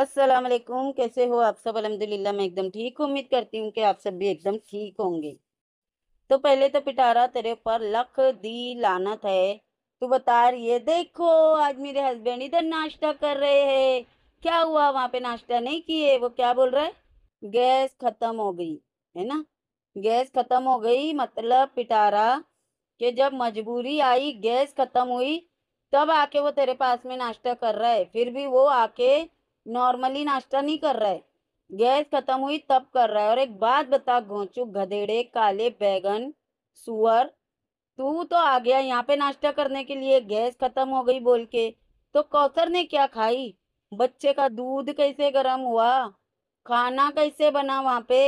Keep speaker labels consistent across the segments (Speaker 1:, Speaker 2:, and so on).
Speaker 1: अस्सलाम वालेकुम कैसे हो आप सब अलहमदिल्ला मैं एकदम ठीक उम्मीद करती हूँ कि आप सब भी एकदम ठीक होंगे तो पहले तो पिटारा तेरे पर लख दी लानत है तू बता रही है देखो आज मेरे हस्बैंड इधर नाश्ता कर रहे हैं क्या हुआ वहाँ पे नाश्ता नहीं किए वो क्या बोल रहा है गैस खत्म हो गई है ना गैस खत्म हो गई मतलब पिटारा कि जब मजबूरी आई गैस खत्म हुई तब आके वो तेरे पास में नाश्ता कर रहा है फिर भी वो आके नॉर्मली नाश्ता नहीं कर रहा है गैस खत्म हुई तब कर रहा है और एक बात बता घोंचू गधेड़े काले बैगन सुअर तू तो आ गया यहाँ पे नाश्ता करने के लिए गैस खत्म हो गई बोल के तो कौसर ने क्या खाई बच्चे का दूध कैसे गर्म हुआ खाना कैसे बना वहाँ पे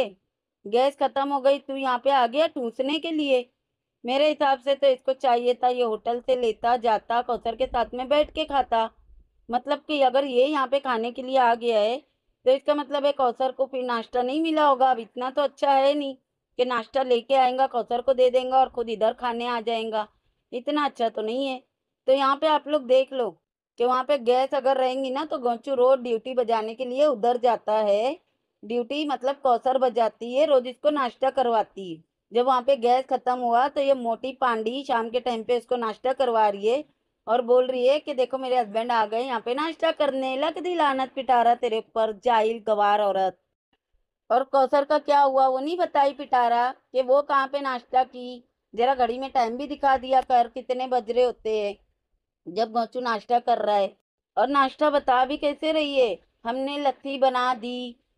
Speaker 1: गैस खत्म हो गई तू यहाँ पे आ गया टूसने के लिए मेरे हिसाब से तो इसको चाहिए था ये होटल से लेता जाता कौसर के साथ में बैठ के खाता मतलब कि अगर ये यहाँ पे खाने के लिए आ गया है तो इसका मतलब है कौसर को फिर नाश्ता नहीं मिला होगा अब इतना तो अच्छा है नहीं कि नाश्ता लेके आएगा कौसर को दे देंगे और खुद इधर खाने आ जाएगा इतना अच्छा तो नहीं है तो यहाँ पे आप लोग देख लो कि वहाँ पे गैस अगर रहेंगी ना तो गौचू रोज ड्यूटी बजाने के लिए उधर जाता है ड्यूटी मतलब कौसर बजाती है रोज इसको नाश्ता करवाती है जब वहाँ पे गैस खत्म हुआ तो ये मोटी पांडी शाम के टाइम पे इसको नाश्ता करवा रही है और बोल रही है कि देखो मेरे हस्बैंड आ गए यहाँ पे नाश्ता करने लग दी लानत पिटारा तेरे पर जाहिल गवार औरत और कौसर का क्या हुआ वो नहीं बताई पिटारा कि वो कहाँ पे नाश्ता की जरा घड़ी में टाइम भी दिखा दिया कर कितने बज रहे होते हैं जब गोचू नाश्ता कर रहा है और नाश्ता बता भी कैसे रही है हमने लस्सी बना दी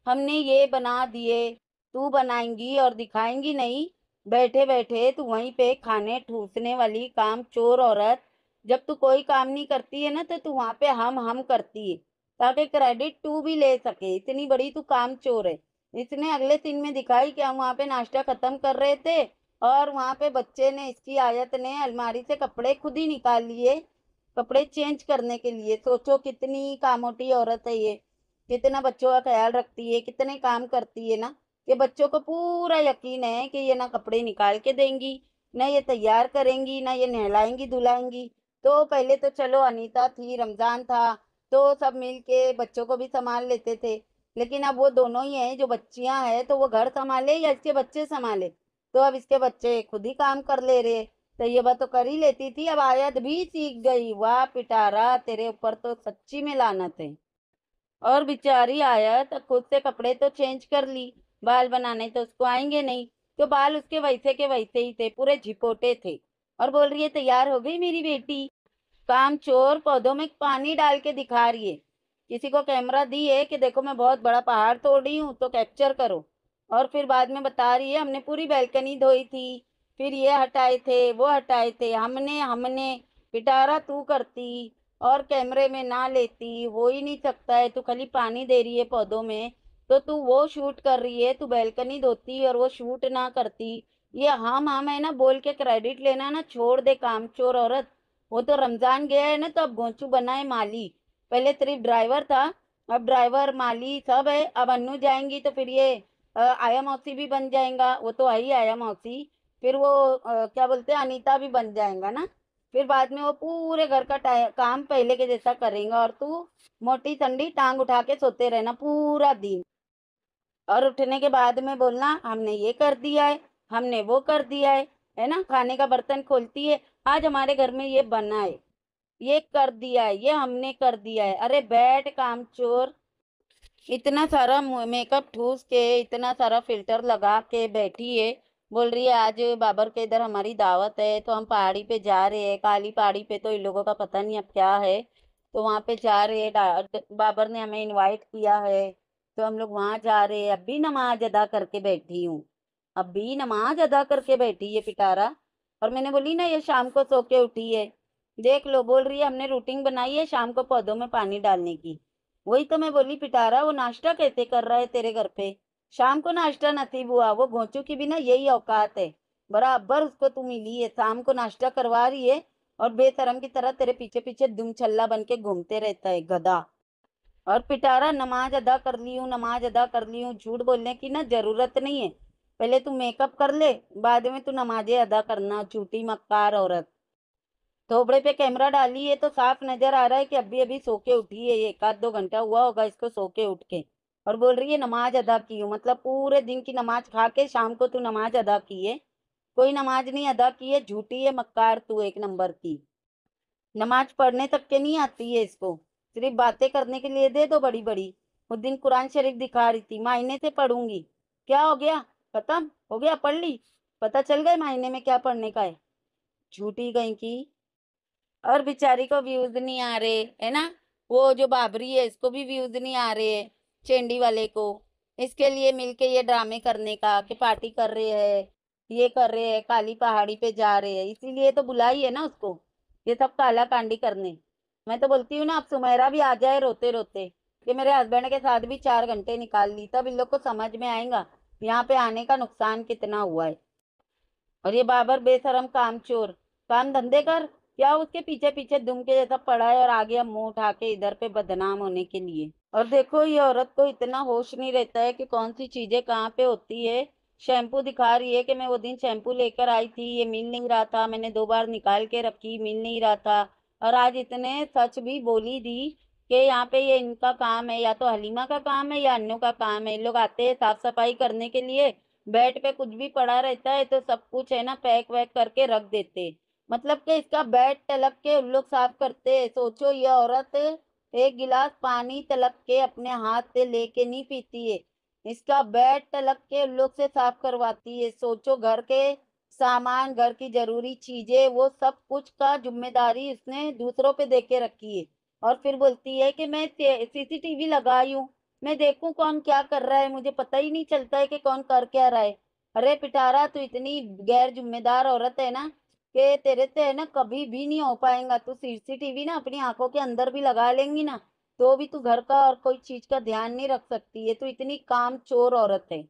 Speaker 1: हमने ये बना दिए तू बनाएंगी और दिखाएंगी नहीं बैठे बैठे तू वहीं पे खाने ठूसने वाली काम चोर औरत जब तू कोई काम नहीं करती है ना तो तू वहाँ पे हम हम करती है ताकि क्रेडिट तू भी ले सके इतनी बड़ी तू काम चोर है इसने अगले सीन में दिखाई कि हम वहाँ पे नाश्ता खत्म कर रहे थे और वहाँ पे बच्चे ने इसकी आयत ने अलमारी से कपड़े खुद ही निकाल लिए कपड़े चेंज करने के लिए सोचो कितनी कामोटी औरत है ये कितना बच्चों का ख्याल रखती है कितने काम करती है ना कि बच्चों को पूरा यकीन है कि ये ना कपड़े निकाल के देंगी ना ये तैयार करेंगी ना ये नहलाएंगी धुलाएंगी तो पहले तो चलो अनीता थी रमज़ान था तो सब मिल के बच्चों को भी संभाल लेते थे लेकिन अब वो दोनों ही हैं जो बच्चियां हैं तो वो घर संभाले या इसके बच्चे संभाले तो अब इसके बच्चे खुद ही काम कर ले रहे तो ये बात तो कर ही लेती थी अब आयत भी सीख गई वाह पिटारा तेरे ऊपर तो सच्ची में लाना थे और बेचारी आयत खुद से कपड़े तो चेंज कर ली बाल बनाने तो उसको आएंगे नहीं तो बाल उसके वैसे के वैसे ही थे पूरे झिपोटे थे और बोल रही है तैयार हो गई मेरी बेटी काम चोर पौधों में पानी डाल के दिखा रही है किसी को कैमरा दी है कि देखो मैं बहुत बड़ा पहाड़ तोड़ रही हूँ तो कैप्चर करो और फिर बाद में बता रही है हमने पूरी बैल्कनी धोई थी फिर ये हटाए थे वो हटाए थे हमने हमने पिटारा तू करती और कैमरे में ना लेती हो ही नहीं सकता है तू खाली पानी दे रही है पौधों में तो तू वो शूट कर रही है तू बैल्कनी धोती और वो शूट ना करती ये हम हम है ना बोल के क्रेडिट लेना ना छोड़ दे काम चोर औरत वो तो रमज़ान गया है ना तो अब गोंचू बना है माली पहले सिर्फ ड्राइवर था अब ड्राइवर माली सब है अब अनु जाएंगी तो फिर ये आया मौसी भी बन जाएगा वो तो आई आया मौसी फिर वो आ, क्या बोलते हैं अनीता भी बन जाएगा ना फिर बाद में वो पूरे घर का काम पहले के जैसा करेंगे और तू मोटी ठंडी टांग उठा के सोते रहना पूरा दिन और उठने के बाद में बोलना हमने ये कर दिया है हमने वो कर दिया है है ना खाने का बर्तन खोलती है आज हमारे घर में ये बना है ये कर दिया है ये हमने कर दिया है अरे बैठ काम चोर इतना सारा मेकअप ठूस के इतना सारा फिल्टर लगा के बैठी है बोल रही है आज बाबर के इधर हमारी दावत है तो हम पहाड़ी पे जा रहे हैं काली पहाड़ी पे तो इन लोगों का पता नहीं अब क्या है तो वहाँ पे जा रहे हैं बाबर ने हमें इनवाइट किया है तो हम लोग वहाँ जा रहे हैं अब भी नमाज अदा करके बैठी हूँ अब भी नमाज अदा करके बैठी है पिटारा और मैंने बोली ना ये शाम को सो के उठी है देख लो बोल रही है हमने रूटीन बनाई है शाम को पौधों में पानी डालने की वही तो मैं बोली पिटारा वो नाश्ता कैसे कर रहा है तेरे घर पे शाम को नाश्ता नसीब हुआ वो घोचू की भी ना यही औकात है बराबर उसको तू मिली है शाम को नाश्ता करवा रही है और बेशरम की तरह तेरे पीछे पीछे दुम छल्ला बन के घूमते रहता है गधा और पिटारा नमाज अदा कर ली हूँ नमाज अदा कर ली हूँ झूठ बोलने की ना जरूरत नहीं है पहले तू मेकअप कर ले बाद में तू नमाजें अदा करना चूटी मक्कार औरत थोबड़े पे कैमरा डाली है तो साफ नजर आ रहा है कि अभी अभी सो के उठी है एक आध दो घंटा हुआ होगा इसको सो के उठ के और बोल रही है नमाज अदा की हूँ मतलब पूरे दिन की नमाज खा के शाम को तू नमाज अदा की है कोई नमाज नहीं अदा की है झूठी है मक्कार तू एक नंबर की नमाज पढ़ने तक के नहीं आती है इसको सिर्फ बातें करने के लिए दे दो बड़ी बड़ी उस दिन कुरान शरीफ दिखा रही थी मायने से पढ़ूंगी क्या हो गया खत्म हो गया पढ़ ली पता चल गए महीने में क्या पढ़ने का है झूठी गई की और बेचारी को व्यूज नहीं आ रहे है ना वो जो बाबरी है इसको भी व्यूज नहीं आ रहे है चेंडी वाले को इसके लिए मिलके ये ड्रामे करने का कि पार्टी कर रहे है ये कर रहे है काली पहाड़ी पे जा रहे है इसीलिए तो बुलाई है ना उसको ये सब काला कांडी करने मैं तो बोलती हूँ ना आप सुमेरा भी आ जाए रोते रोते कि मेरे हस्बैंड के साथ भी चार घंटे निकाल ली तब इन लोग को समझ में आएगा यहाँ पे आने का नुकसान कितना हुआ है और ये बाबर बेसरम काम चोर काम धंधे कर या उसके पीछे पीछे दुम के जैसा पड़ा है और आगे हम मुंह उठा के इधर पे बदनाम होने के लिए और देखो ये औरत को इतना होश नहीं रहता है कि कौन सी चीजें कहाँ पे होती है शैम्पू दिखा रही है कि मैं वो दिन शैम्पू लेकर आई थी ये मिल नहीं रहा था मैंने दो बार निकाल के रखी मिल नहीं रहा था और आज इतने सच भी बोली दी कि यहाँ पे ये इनका काम है या तो हलीमा का काम है या अन्यों का काम है इन लोग आते हैं साफ सफाई करने के लिए बेड पे कुछ भी पड़ा रहता है तो सब कुछ है ना पैक वैक करके रख देते मतलब कि इसका बेड तलब के उन लोग साफ करते है सोचो ये औरत एक गिलास पानी तलब के अपने हाथ से लेके नहीं पीती है इसका बेड तलब के उन लोग से साफ करवाती है सोचो घर के सामान घर की जरूरी चीजें वो सब कुछ का जिम्मेदारी उसने दूसरों पे दे के रखी है और फिर बोलती है कि मैं सीसीटीवी लगाई हूँ मैं देखूं कौन क्या कर रहा है मुझे पता ही नहीं चलता है कि कौन कर क्या रहा है अरे पिटारा तू इतनी गैर जिम्मेदार औरत है ना कि तेरे से है ना कभी भी नहीं हो पाएगा तू सीसीटीवी ना अपनी आंखों के अंदर भी लगा लेंगी ना तो भी तू घर का और कोई चीज का ध्यान नहीं रख सकती है तू इतनी काम चोर औरत है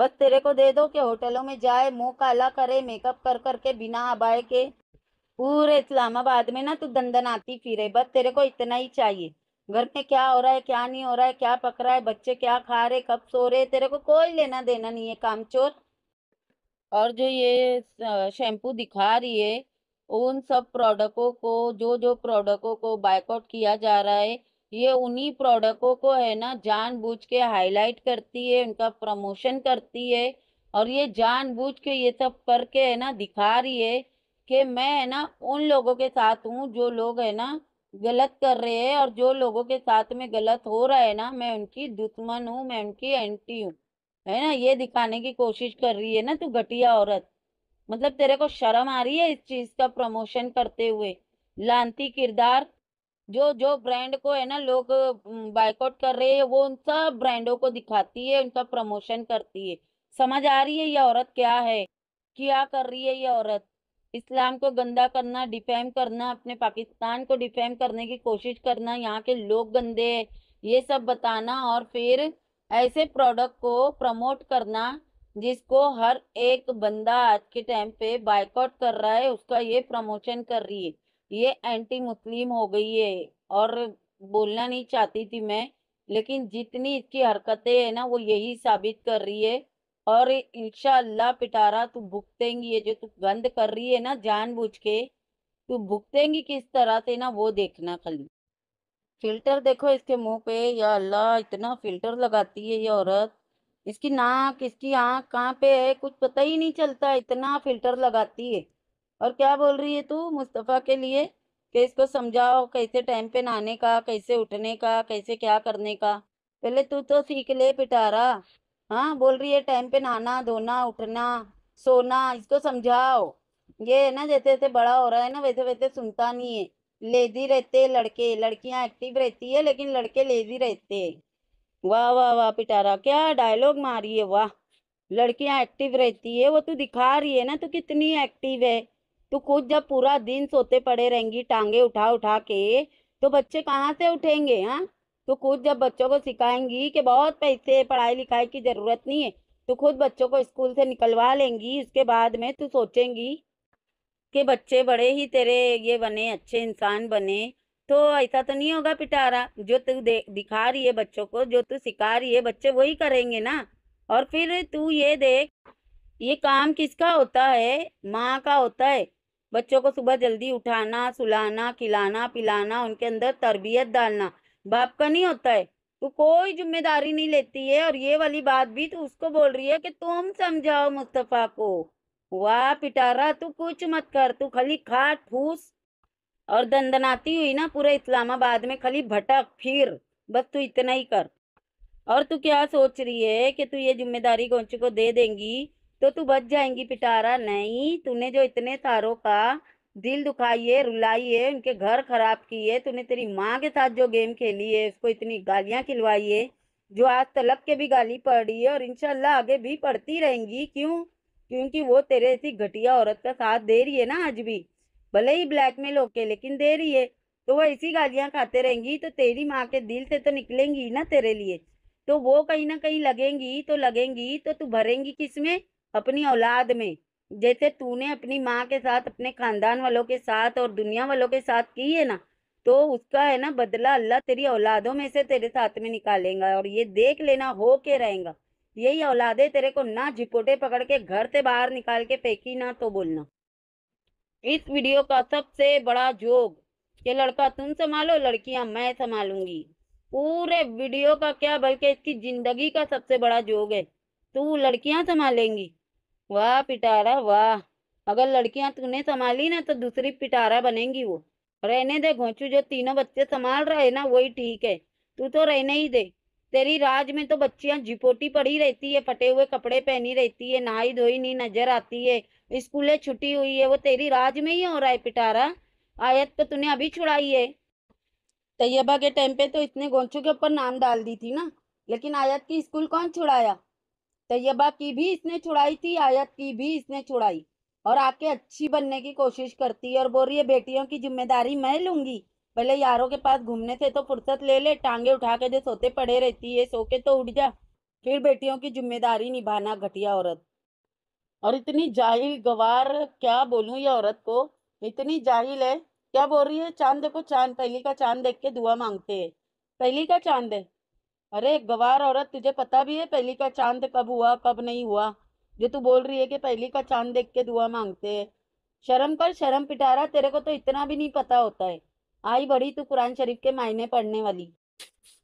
Speaker 1: बस तेरे को दे दो कि होटलों में जाए मुंह काला करे मेकअप कर करके बिना अबाए के पूरे इस्लामाबाद में ना तू दंदन आती फिरे बस तेरे को इतना ही चाहिए घर में क्या हो रहा है क्या नहीं हो रहा है क्या पक रहा है बच्चे क्या खा रहे कब सो रहे तेरे को कोई लेना देना नहीं है कामचोर और जो ये शैम्पू दिखा रही है उन सब प्रोडक्टों को जो जो प्रोडक्टों को बाइकआउट किया जा रहा है ये उन्हीं प्रोडक्टों को है ना जानबूझ के हाईलाइट करती है उनका प्रमोशन करती है और ये जानबूझ के ये सब करके है ना दिखा रही है कि मैं है ना उन लोगों के साथ हूँ जो लोग है ना गलत कर रहे हैं और जो लोगों के साथ में गलत हो रहा है ना मैं उनकी दुश्मन हूँ मैं उनकी एंटी हूँ है ना ये दिखाने की कोशिश कर रही है ना तू घटिया औरत मतलब तेरे को शर्म आ रही है इस चीज का प्रमोशन करते हुए लांती किरदार जो जो ब्रांड को है ना लोग बाइकआउट कर रहे हैं वो उन सब ब्रांडों को दिखाती है उनका प्रमोशन करती है समझ आ रही है ये औरत क्या है क्या कर रही है ये औरत इस्लाम को गंदा करना डिफेम करना अपने पाकिस्तान को डिफेम करने की कोशिश करना यहाँ के लोग गंदे ये सब बताना और फिर ऐसे प्रोडक्ट को प्रमोट करना जिसको हर एक बंदा आज के टाइम पे बाइकआउट कर रहा है उसका ये प्रमोशन कर रही है ये एंटी मुस्लिम हो गई है और बोलना नहीं चाहती थी मैं लेकिन जितनी इसकी हरकतें है ना वो यही साबित कर रही है और इंशा अल्लाह पिटारा तू भुगतेंगी ये जो तू बंद कर रही है ना जानबूझ के तू भुगतेंगी किस तरह से ना वो देखना खाली फिल्टर देखो इसके मुंह पे या अल्लाह इतना फिल्टर लगाती है ये औरत इसकी नाक इसकी आँख कहाँ पे है कुछ पता ही नहीं चलता इतना फिल्टर लगाती है और क्या बोल रही है तू मुस्तफ़ा के लिए कि इसको समझाओ कैसे टाइम पे नहाने का कैसे उठने का कैसे क्या करने का पहले तू तो सीख ले पिटारा हाँ बोल रही है टाइम पे नहाना धोना उठना सोना इसको समझाओ ये है ना जैसे जैसे बड़ा हो रहा है ना वैसे वैसे सुनता नहीं है लेजी रहते है लड़के लड़कियां एक्टिव रहती है लेकिन लड़के लेजी रहते है वाह वाह वाह पिटारा क्या डायलॉग मारी है वाह लड़कियां एक्टिव रहती है वो तू दिखा रही है ना तू कितनी एक्टिव है तू खुद जब पूरा दिन सोते पड़े रहेंगी टांगे उठा उठा के तो बच्चे कहाँ से उठेंगे हाँ तो खुद जब बच्चों को सिखाएंगी कि बहुत पैसे पढ़ाई लिखाई की ज़रूरत नहीं है तो खुद बच्चों को स्कूल से निकलवा लेंगी उसके बाद में तू सोचेंगी कि बच्चे बड़े ही तेरे ये बने अच्छे इंसान बने तो ऐसा तो नहीं होगा पिटारा जो तू दिखा रही है बच्चों को जो तू सिखा रही है बच्चे वही करेंगे ना और फिर तू ये देख ये काम किसका होता है माँ का होता है बच्चों को सुबह जल्दी उठाना सुलाना खिलाना पिलाना उनके अंदर तरबियत डालना बाप का नहीं होता है वो कोई जिम्मेदारी नहीं लेती है और ये वाली बात भी तो उसको बोल रही है कि तुम समझाओ मुस्तफ़ा को वाह पिटारा तू कुछ मत कर तू खाली खा ठूस और दंदनाती हुई ना पूरे इस्लामाबाद में खाली भटक फिर बस तू इतना ही कर और तू क्या सोच रही है कि तू ये जिम्मेदारी गोंची को दे देंगी तो तू बच जाएंगी पिटारा नहीं तूने जो इतने तारों का दिल दुखाई है रुलाई है उनके घर खराब की है तूने तेरी माँ के साथ जो गेम खेली है उसको इतनी गालियाँ खिलवाई है जो आज तलब के भी गाली पड़ रही है और इनशाला आगे भी पड़ती रहेंगी क्यों क्योंकि वो तेरे ऐसी घटिया औरत का साथ दे रही है ना आज भी भले ही ब्लैकमेल होके लेकिन दे रही है तो वो ऐसी गालियाँ खाते रहेंगी तो तेरी माँ के दिल से तो निकलेंगी ना तेरे लिए तो वो कहीं ना कहीं लगेंगी तो लगेंगी तो तू भरेंगी किस में अपनी औलाद में जैसे तूने अपनी माँ के साथ अपने खानदान वालों के साथ और दुनिया वालों के साथ की है ना तो उसका है ना बदला अल्लाह तेरी औलादों में से तेरे साथ में निकालेगा और ये देख लेना हो के रहेगा यही औलादे तेरे को ना झिपोटे पकड़ के घर से बाहर निकाल के फेंकी ना तो बोलना इस वीडियो का सबसे बड़ा जोग ये लड़का तुम संभालो लड़कियां मैं संभालूंगी पूरे वीडियो का क्या बल्कि इसकी जिंदगी का सबसे बड़ा जोग है तू लड़कियां संभालेंगी वाह पिटारा वाह अगर लड़कियां तूने संभाली ना तो दूसरी पिटारा बनेंगी वो रहने दे घोंचू जो तीनों बच्चे संभाल रहे ना वही ठीक है तू तो रहने ही दे तेरी राज में तो बच्चियां झिपोटी पड़ी रहती है फटे हुए कपड़े पहनी रहती है नहाई धोई नहीं नजर आती है स्कूलें छुट्टी हुई है वो तेरी राज में ही हो रहा है पिटारा आयत तो तूने अभी छुड़ाई है तैयबा के टाइम पे तो इतने गोंचू के ऊपर नाम डाल दी थी ना लेकिन आयत की स्कूल कौन छुड़ाया तैयबा की भी इसने छुड़ाई थी आयत की भी इसने छुड़ाई और आके अच्छी बनने की कोशिश करती है और बोल रही है बेटियों की जिम्मेदारी मैं लूंगी पहले यारों के पास घूमने थे तो फुर्सत ले ले टांगे उठा के जो सोते पड़े रहती है सो के तो उठ जा फिर बेटियों की जिम्मेदारी निभाना घटिया औरत और इतनी जाहिल गवार क्या बोलूँ ये औरत को इतनी जाहिल है क्या बोल रही है चांद देखो चांद पहली का चांद देख के दुआ मांगते है पहली का चांद है अरे गवार औरत तुझे पता भी है पहली का चांद कब हुआ कब नहीं हुआ जो तू बोल रही है कि पहली का चांद देख के दुआ मांगते है शर्म कर शर्म पिटारा तेरे को तो इतना भी नहीं पता होता है आई बड़ी तू कुरान शरीफ के मायने पढ़ने वाली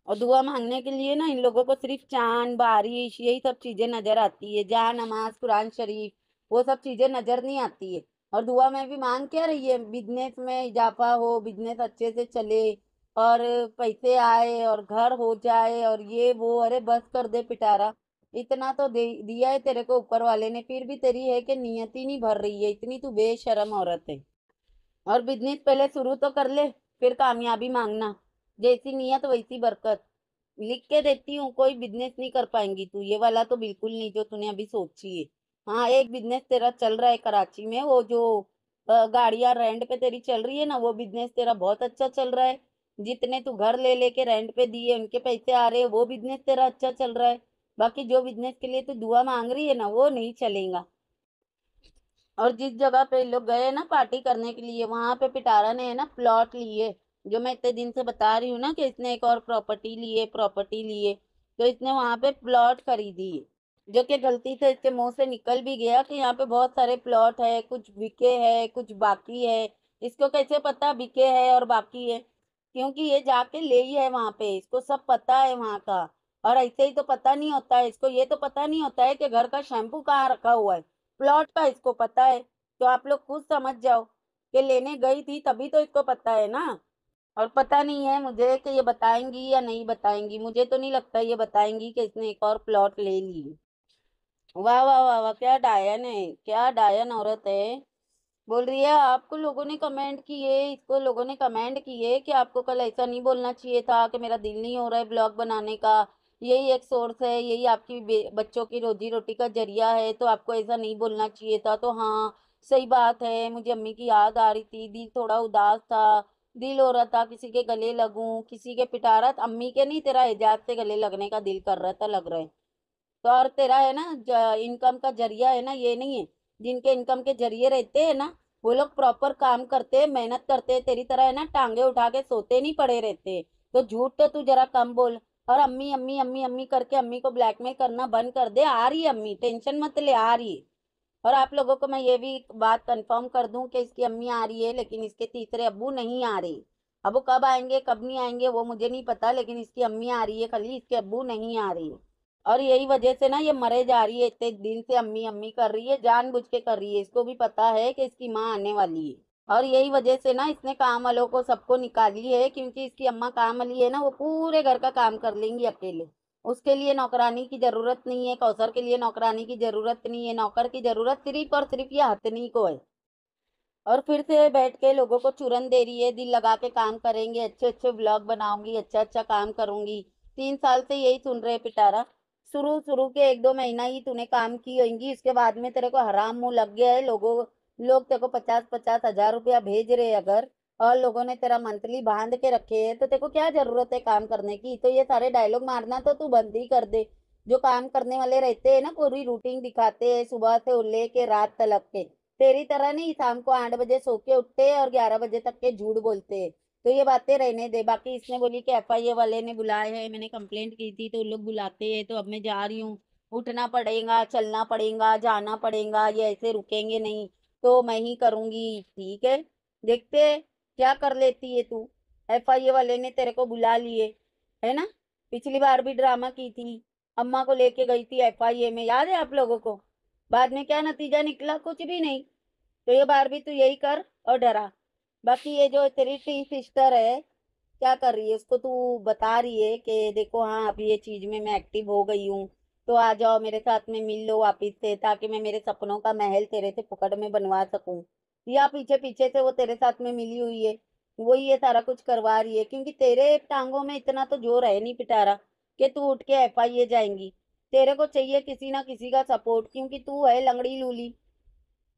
Speaker 1: और दुआ मांगने के लिए ना इन लोगों को सिर्फ चांद बारिश यही सब चीज़ें नज़र आती है जहाँ नमाज कुरान शरीफ वो सब चीज़ें नज़र नहीं आती है और दुआ में भी मांग क्या रही है बिजनेस में इजाफा हो बिजनेस अच्छे से चले और पैसे आए और घर हो जाए और ये वो अरे बस कर दे पिटारा इतना तो दे दिया है तेरे को ऊपर वाले ने फिर भी तेरी है कि नियति नहीं भर रही है इतनी तू बेशरम औरत है और बिजनेस पहले शुरू तो कर ले फिर कामयाबी मांगना जैसी नीयत वैसी बरकत लिख के देती हूँ कोई बिजनेस नहीं कर पाएंगी तू ये वाला तो बिल्कुल नहीं जो तूने अभी सोची है हाँ एक बिजनेस तेरा चल रहा है कराची में वो जो गाड़ियाँ रेंट पे तेरी चल रही है ना वो बिजनेस तेरा बहुत अच्छा चल रहा है जितने तू घर ले लेके रेंट पे दिए उनके पैसे आ रहे हैं वो बिजनेस तेरा अच्छा चल रहा है बाकी जो बिजनेस के लिए तू दुआ मांग रही है ना वो नहीं चलेगा और जिस जगह पे लोग गए ना पार्टी करने के लिए वहाँ पे पिटारा ने है ना प्लॉट लिए जो मैं इतने दिन से बता रही हूँ ना कि इसने एक और प्रॉपर्टी लिए प्रॉपर्टी लिए तो इसने वहाँ पे प्लॉट खरीदी है जो कि गलती से इसके मुंह से निकल भी गया कि यहाँ पे बहुत सारे प्लॉट है कुछ बिके है कुछ बाकी है इसको कैसे पता बिके है और बाकी है क्योंकि ये जाके ले ही है वहाँ पे इसको सब पता है वहाँ का और ऐसे ही तो पता नहीं होता है इसको ये तो पता नहीं होता है कि घर का शैम्पू कहाँ रखा हुआ है प्लॉट का इसको पता है तो आप लोग खुद समझ जाओ कि लेने गई थी तभी तो इसको पता है ना और पता नहीं है मुझे कि ये बताएंगी या नहीं बताएंगी मुझे तो नहीं लगता ये बताएंगी कि इसने एक और प्लॉट ले ली वाह वाह वाह वाह क्या डायन है क्या डायन औरत है बोल रही है आपको लोगों ने कमेंट किए इसको लोगों ने कमेंट किए कि आपको कल ऐसा नहीं बोलना चाहिए था कि मेरा दिल नहीं हो रहा है ब्लॉग बनाने का यही एक सोर्स है यही आपकी बच्चों की रोजी रोटी का जरिया है तो आपको ऐसा नहीं बोलना चाहिए था तो हाँ सही बात है मुझे अम्मी की याद आ रही थी दिल थोड़ा उदास था दिल हो रहा था किसी के गले लगूं किसी के पिटारा अम्मी के नहीं तेरा एजाज से गले लगने का दिल कर रहा था लग रहा है तो और तेरा है ना इनकम का जरिया है ना ये नहीं है जिनके इनकम के जरिए रहते हैं ना वो लोग प्रॉपर काम करते हैं मेहनत करते हैं तेरी तरह है ना टांगे उठा के सोते नहीं पड़े रहते तो झूठ तो तू जरा कम बोल और अम्मी अम्मी अम्मी अम्मी करके अम्मी को ब्लैकमेल करना बंद कर दे आ रही अम्मी टेंशन मत ले आ रही और आप लोगों को मैं ये भी बात कंफर्म कर दूं कि इसकी अम्मी आ रही है लेकिन इसके तीसरे अबू नहीं आ रहे अब कब आएंगे कब नहीं आएंगे वो मुझे नहीं पता लेकिन इसकी अम्मी आ रही है खाली इसके अबू नहीं आ रही है और यही वजह से ना ये मरे जा रही है इतने दिन से अम्मी अम्मी कर रही है जानबूझ के कर रही है इसको भी पता है कि इसकी माँ आने वाली है और यही वजह से ना इसने काम वालों को सबको निकाली है क्योंकि इसकी अम्मा काम वाली है ना वो पूरे घर का काम कर लेंगी अकेले उसके लिए नौकरानी की ज़रूरत नहीं है कौसर के लिए नौकरानी की ज़रूरत नहीं है नौकर की ज़रूरत सिर्फ और सिर्फ ये हथनी को है और फिर से बैठ के लोगों को चुरन दे रही है दिल लगा के काम करेंगे अच्छे अच्छे ब्लॉग बनाऊंगी अच्छा अच्छा काम करूंगी तीन साल से यही सुन रहे पिटारा शुरू शुरू के एक दो महीना ही तूने काम की होगी इसके बाद में तेरे को हराम मुंह लग गया है लोगों लोग तेरे को पचास पचास हजार रुपया भेज रहे अगर और लोगों ने तेरा मंथली बांध के रखे है तो तेरे को क्या जरूरत है काम करने की तो ये सारे डायलॉग मारना तो तू बंद ही कर दे जो काम करने वाले रहते हैं ना पूरी रूटीन दिखाते हैं सुबह से ले के रात तलक के तेरी तरह नहीं शाम को आठ बजे सो के उठते हैं और ग्यारह बजे तक के झूठ बोलते हैं तो ये बातें रहने दे बाकी इसने बोली कि एफ आई ए वाले ने बुलाए हैं मैंने कंप्लेंट की थी तो उन लोग बुलाते हैं तो अब मैं जा रही हूँ उठना पड़ेगा चलना पड़ेगा जाना पड़ेगा ये ऐसे रुकेंगे नहीं तो मैं ही करूँगी ठीक है देखते क्या कर लेती है तू एफ आई ए वाले ने तेरे को बुला लिए है ना पिछली बार भी ड्रामा की थी अम्मा को लेके गई थी एफ आई ए में याद है आप लोगों को बाद में क्या नतीजा निकला कुछ भी नहीं तो ये बार भी तू यही कर और डरा बाकी ये जो टी सिस्टर है क्या कर रही है इसको तू बता रही है कि देखो हाँ अभी ये चीज में मैं एक्टिव हो गई हूँ तो आ जाओ मेरे साथ में मिल लो वापिस से ताकि मैं मेरे सपनों का महल तेरे से पुकड़ में बनवा सकूँ या पीछे पीछे से वो तेरे साथ में मिली हुई है वही ये सारा कुछ करवा रही है क्योंकि तेरे टांगों में इतना तो जोर है नहीं पिटारा कि तू उठ के एफ आई ए जाएंगी तेरे को चाहिए किसी ना किसी का सपोर्ट क्योंकि तू है लंगड़ी लूली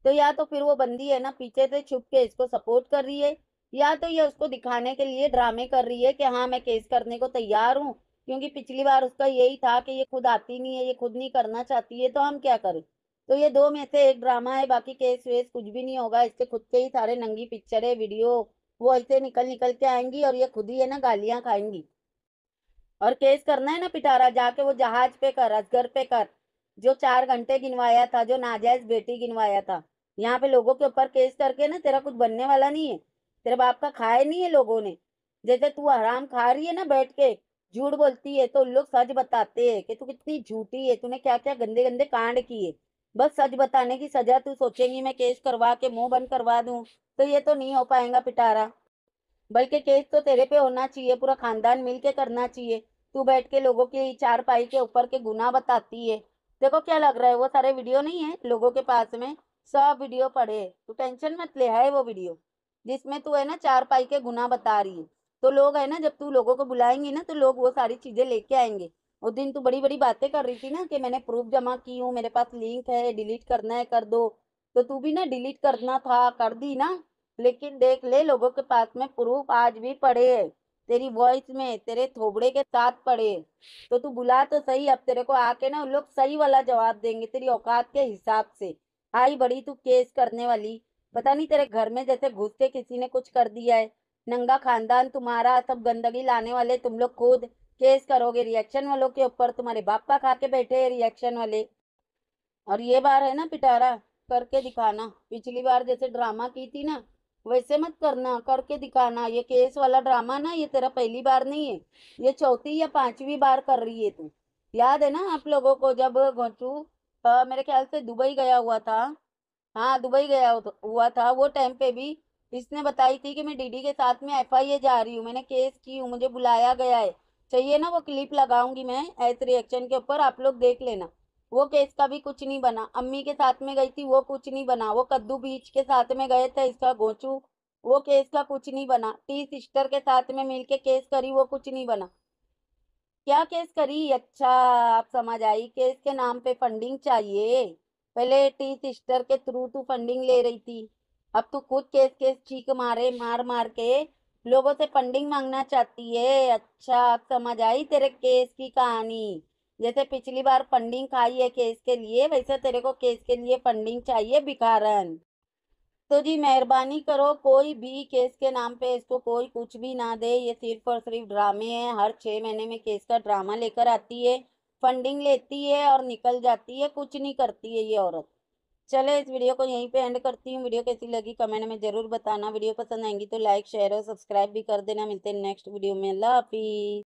Speaker 1: तो या तो फिर वो बंदी है ना पीछे से छुप के इसको सपोर्ट कर रही है या तो ये उसको दिखाने के लिए ड्रामे कर रही है कि हाँ मैं केस करने को तैयार हूँ क्योंकि पिछली बार उसका यही था कि ये खुद आती नहीं है ये खुद नहीं करना चाहती है तो हम क्या करें तो ये दो में से एक ड्रामा है बाकी केस वेस कुछ भी नहीं होगा इसके खुद के ही सारे नंगी पिक्चर है वीडियो वो ऐसे निकल निकल के आएंगी और ये खुद ही है ना गालियाँ खाएंगी और केस करना है ना पिटारा जाके वो जहाज पे कर असगर पे कर जो चार घंटे गिनवाया था जो नाजायज बेटी गिनवाया था यहाँ पे लोगों के ऊपर केस करके ना तेरा कुछ बनने वाला नहीं है तेरे बाप का खाए नहीं है लोगों ने जैसे तू आराम खा रही है ना बैठ के झूठ बोलती है तो उन लोग सच बताते हैं कि तू कितनी झूठी है तूने क्या क्या गंदे गंदे कांड किए बस सच बताने की सजा तू सोचेंगी मैं केस करवा के मुंह बंद करवा दू तो ये तो नहीं हो पाएगा पिटारा बल्कि केस तो तेरे पे होना चाहिए पूरा खानदान मिल के करना चाहिए तू बैठ के लोगों की चार पाई के ऊपर के गुना बताती है देखो क्या लग रहा है वो सारे वीडियो नहीं है लोगों के पास में सब वीडियो पढ़े तू टेंशन मत ले है वो वीडियो जिसमें तू है ना चार पाई के गुना बता रही है तो लोग है ना जब तू लोगों को बुलाएंगी ना तो लोग वो सारी चीज़ें लेके आएंगे उस दिन तू बड़ी बड़ी बातें कर रही थी ना कि मैंने प्रूफ जमा की हूँ मेरे पास लिंक है डिलीट करना है कर दो तो तू भी ना डिलीट करना था कर दी ना लेकिन देख ले लोगों के पास में प्रूफ आज भी पड़े है तेरी वॉइस में तेरे थोबड़े के साथ पड़े तो तू बुला तो सही अब तेरे को आके ना लोग सही वाला जवाब देंगे तेरी औकात के हिसाब से आई बड़ी तू केस करने वाली पता नहीं तेरे घर में जैसे घुस के किसी ने कुछ कर दिया है नंगा खानदान तुम्हारा सब गंदगी लाने वाले तुम लोग खुद केस करोगे रिएक्शन वालों के ऊपर तुम्हारे का खा के बैठे है रिएक्शन वाले और ये बार है ना पिटारा करके दिखाना पिछली बार जैसे ड्रामा की थी ना वैसे मत करना करके दिखाना ये केस वाला ड्रामा ना ये तेरा पहली बार नहीं है ये चौथी या पांचवी बार कर रही है तू याद है ना आप लोगों को जब घोटू आ, मेरे ख्याल से दुबई गया हुआ था हाँ दुबई गया तो, हुआ था वो टाइम पे भी इसने बताई थी कि मैं डीडी के साथ में एफआईए जा रही हूँ मैंने केस की हूँ मुझे बुलाया गया है चाहिए ना वो क्लिप लगाऊंगी मैं एस रिएक्शन के ऊपर आप लोग देख लेना वो केस का भी कुछ नहीं बना अम्मी के साथ में गई थी वो कुछ नहीं बना वो कद्दू बीच के साथ में गए थे इसका गोचू वो केस का कुछ नहीं बना टी सिस्टर के साथ में मिलके केस करी वो कुछ नहीं बना क्या केस करी अच्छा आप समझ आई केस के नाम पे फंडिंग चाहिए पहले टी सिस्टर के थ्रू तू फंडिंग ले रही थी अब तू खुद केस केस चीख मारे मार मार के लोगों से फंडिंग मांगना चाहती है अच्छा आप समझ आई तेरे केस की कहानी जैसे पिछली बार फंडिंग खाई है केस के लिए वैसे तेरे को केस के लिए फंडिंग चाहिए भिखारन तो जी मेहरबानी करो कोई भी केस के नाम पे इसको कोई कुछ भी ना दे ये सिर्फ और सिर्फ ड्रामे हैं हर छः महीने में केस का ड्रामा लेकर आती है फंडिंग लेती है और निकल जाती है कुछ नहीं करती है ये औरत चले इस वीडियो को यहीं पे एंड करती हूँ वीडियो कैसी लगी कमेंट में ज़रूर बताना वीडियो पसंद आएंगी तो लाइक शेयर और सब्सक्राइब भी कर देना मिलते हैं नेक्स्ट वीडियो में अल्लाह हाफिज़